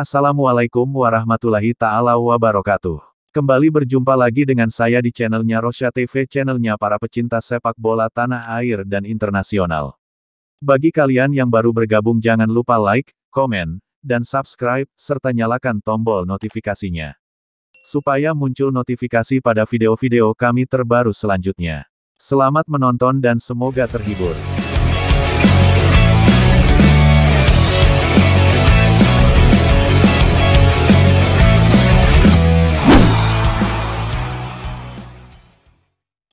Assalamualaikum warahmatullahi ta'ala wabarakatuh. Kembali berjumpa lagi dengan saya di channelnya Rosya TV, channelnya para pecinta sepak bola tanah air dan internasional. Bagi kalian yang baru bergabung jangan lupa like, komen, dan subscribe, serta nyalakan tombol notifikasinya. Supaya muncul notifikasi pada video-video kami terbaru selanjutnya. Selamat menonton dan semoga terhibur.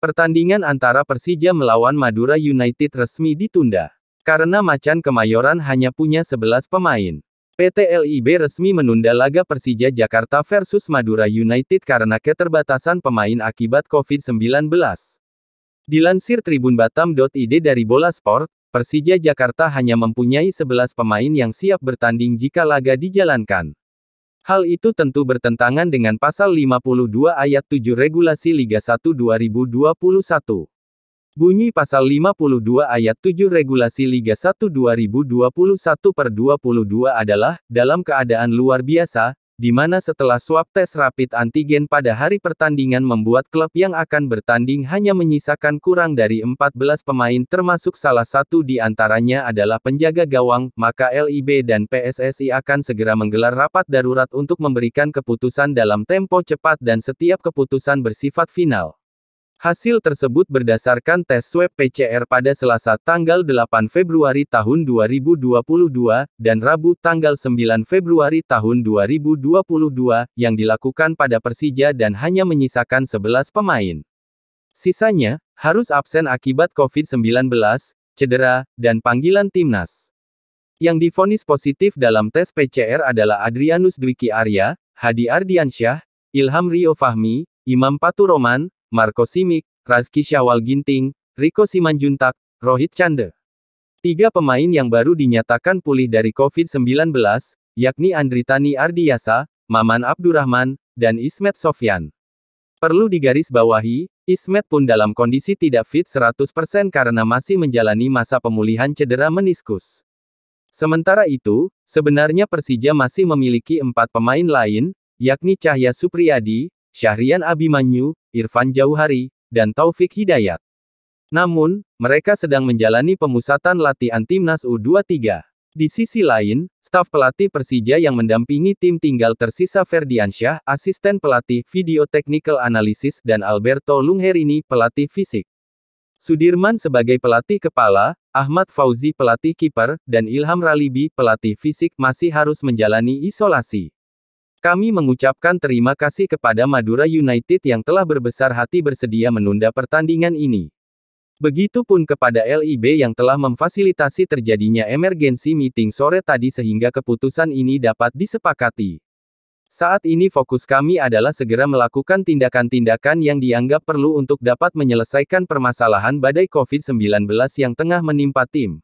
Pertandingan antara Persija melawan Madura United resmi ditunda. Karena Macan Kemayoran hanya punya 11 pemain. PT LIB resmi menunda laga Persija Jakarta versus Madura United karena keterbatasan pemain akibat COVID-19. Dilansir tribunbatam.id dari Bola Sport, Persija Jakarta hanya mempunyai 11 pemain yang siap bertanding jika laga dijalankan. Hal itu tentu bertentangan dengan pasal 52 ayat 7 regulasi Liga 1 2021. Bunyi pasal 52 ayat 7 regulasi Liga 1 2021 per 22 adalah, dalam keadaan luar biasa, di mana setelah swab tes rapid antigen pada hari pertandingan membuat klub yang akan bertanding hanya menyisakan kurang dari 14 pemain termasuk salah satu di antaranya adalah penjaga gawang, maka LIB dan PSSI akan segera menggelar rapat darurat untuk memberikan keputusan dalam tempo cepat dan setiap keputusan bersifat final. Hasil tersebut berdasarkan tes swab PCR pada Selasa tanggal 8 Februari tahun 2022 dan Rabu tanggal 9 Februari tahun 2022 yang dilakukan pada Persija dan hanya menyisakan 11 pemain. Sisanya harus absen akibat COVID-19, cedera, dan panggilan timnas. Yang difonis positif dalam tes PCR adalah Adrianus Dwiki Arya, Hadi Ardiansyah, Ilham Rio Fahmi, Imam Patu Roman, Marco Simic, Razki Syawal Ginting, Riko Simanjuntak, Rohit Chande. Tiga pemain yang baru dinyatakan pulih dari COVID-19, yakni Andritani Ardiasa, Maman Abdurrahman, dan Ismet Sofyan. Perlu digarisbawahi, Ismet pun dalam kondisi tidak fit 100% karena masih menjalani masa pemulihan cedera meniskus. Sementara itu, sebenarnya Persija masih memiliki empat pemain lain, yakni Cahya Supriyadi, Syahrian Abimanyu, Irfan Jauhari, dan Taufik Hidayat. Namun, mereka sedang menjalani pemusatan latihan timnas U23. Di sisi lain, staf pelatih Persija yang mendampingi tim tinggal tersisa Ferdiansyah, asisten pelatih video technical analysis dan Alberto Lungherini, pelatih fisik. Sudirman sebagai pelatih kepala, Ahmad Fauzi pelatih kiper, dan Ilham Ralibi pelatih fisik masih harus menjalani isolasi. Kami mengucapkan terima kasih kepada Madura United yang telah berbesar hati bersedia menunda pertandingan ini. Begitupun kepada LIB yang telah memfasilitasi terjadinya emergensi meeting sore tadi sehingga keputusan ini dapat disepakati. Saat ini fokus kami adalah segera melakukan tindakan-tindakan yang dianggap perlu untuk dapat menyelesaikan permasalahan badai COVID-19 yang tengah menimpa tim.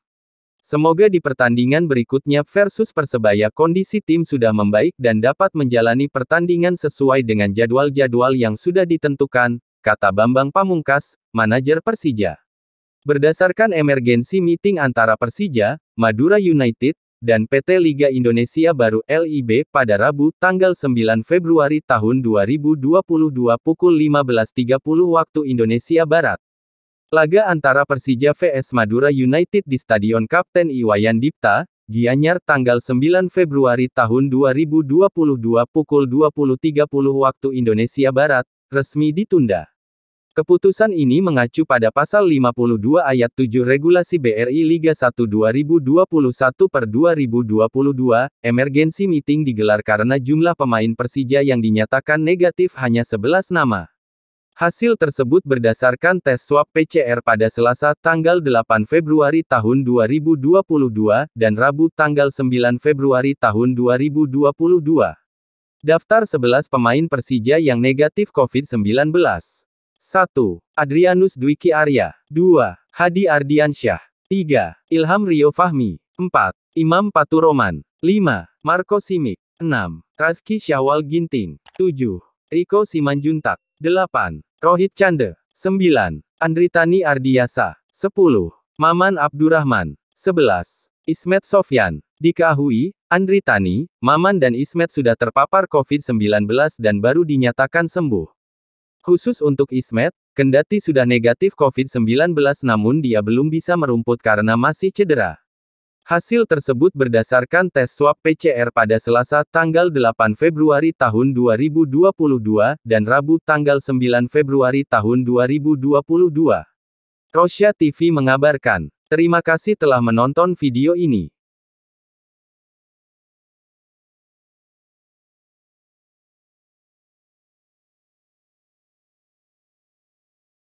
Semoga di pertandingan berikutnya versus Persebaya kondisi tim sudah membaik dan dapat menjalani pertandingan sesuai dengan jadwal-jadwal yang sudah ditentukan, kata Bambang Pamungkas, manajer Persija. Berdasarkan emergensi meeting antara Persija, Madura United, dan PT Liga Indonesia baru LIB pada Rabu tanggal 9 Februari tahun 2022 pukul 15.30 waktu Indonesia Barat. Laga antara Persija vs Madura United di Stadion Kapten Iwayan Dipta, Gianyar tanggal 9 Februari tahun 2022 pukul 20.30 waktu Indonesia Barat, resmi ditunda. Keputusan ini mengacu pada pasal 52 ayat 7 Regulasi BRI Liga 1 2021 per 2022, emergensi meeting digelar karena jumlah pemain Persija yang dinyatakan negatif hanya 11 nama. Hasil tersebut berdasarkan tes swab PCR pada Selasa tanggal 8 Februari tahun 2022 dan Rabu tanggal 9 Februari tahun 2022. Daftar 11 pemain Persija yang negatif COVID-19. 1. Adrianus Dwiki Arya. 2. Hadi Ardiansyah. 3. Ilham Rio Fahmi. 4. Imam Paturoman. 5. Marco Simic. 6. Raski Syawal Ginting. 7. Riko Simanjuntak. 8. Rohit Chande. 9. Andritani Ardiasa. 10. Maman Abdurrahman. 11. Ismet Sofyan. Diketahui, Andritani, Maman dan Ismet sudah terpapar COVID-19 dan baru dinyatakan sembuh. Khusus untuk Ismet, kendati sudah negatif COVID-19 namun dia belum bisa merumput karena masih cedera. Hasil tersebut berdasarkan tes swab PCR pada Selasa tanggal 8 Februari tahun 2022 dan Rabu tanggal 9 Februari tahun 2022. Rosya TV mengabarkan. Terima kasih telah menonton video ini.